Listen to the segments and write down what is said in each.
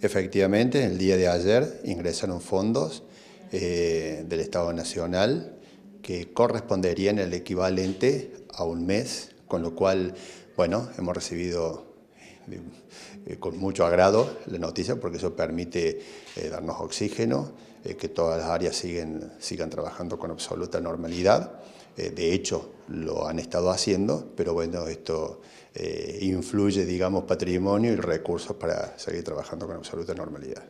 Efectivamente, el día de ayer ingresaron fondos eh, del Estado Nacional que corresponderían al equivalente a un mes, con lo cual, bueno, hemos recibido eh, con mucho agrado la noticia porque eso permite eh, darnos oxígeno, que todas las áreas siguen, sigan trabajando con absoluta normalidad. Eh, de hecho lo han estado haciendo, pero bueno, esto eh, influye, digamos, patrimonio y recursos para seguir trabajando con absoluta normalidad.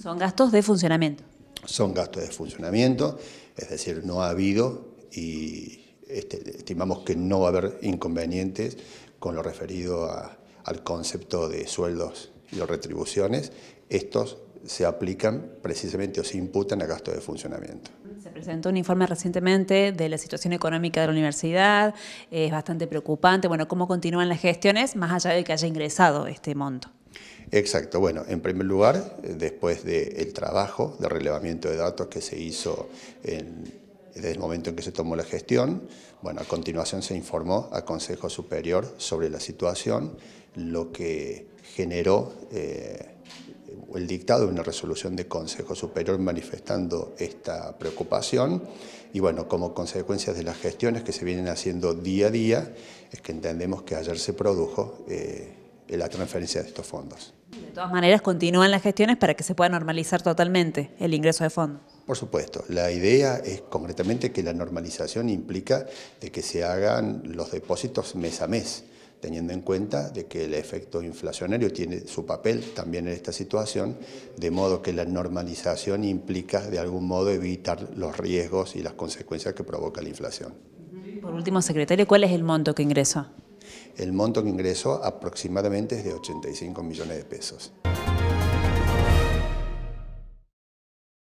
¿Son gastos de funcionamiento? Son gastos de funcionamiento, es decir, no ha habido y este, estimamos que no va a haber inconvenientes con lo referido al concepto de sueldos y retribuciones. Estos se aplican precisamente o se imputan a gastos de funcionamiento. Se presentó un informe recientemente de la situación económica de la universidad, es bastante preocupante. Bueno, ¿cómo continúan las gestiones más allá de que haya ingresado este monto? Exacto, bueno, en primer lugar, después del trabajo de relevamiento de datos que se hizo desde el momento en que se tomó la gestión, bueno, a continuación se informó al Consejo Superior sobre la situación, lo que generó... Eh, el dictado de una resolución de Consejo Superior manifestando esta preocupación y bueno, como consecuencia de las gestiones que se vienen haciendo día a día, es que entendemos que ayer se produjo eh, la transferencia de estos fondos. De todas maneras, continúan las gestiones para que se pueda normalizar totalmente el ingreso de fondos. Por supuesto, la idea es concretamente que la normalización implica de que se hagan los depósitos mes a mes teniendo en cuenta de que el efecto inflacionario tiene su papel también en esta situación, de modo que la normalización implica de algún modo evitar los riesgos y las consecuencias que provoca la inflación. Por último, secretario, ¿cuál es el monto que ingresó? El monto que ingresó aproximadamente es de 85 millones de pesos.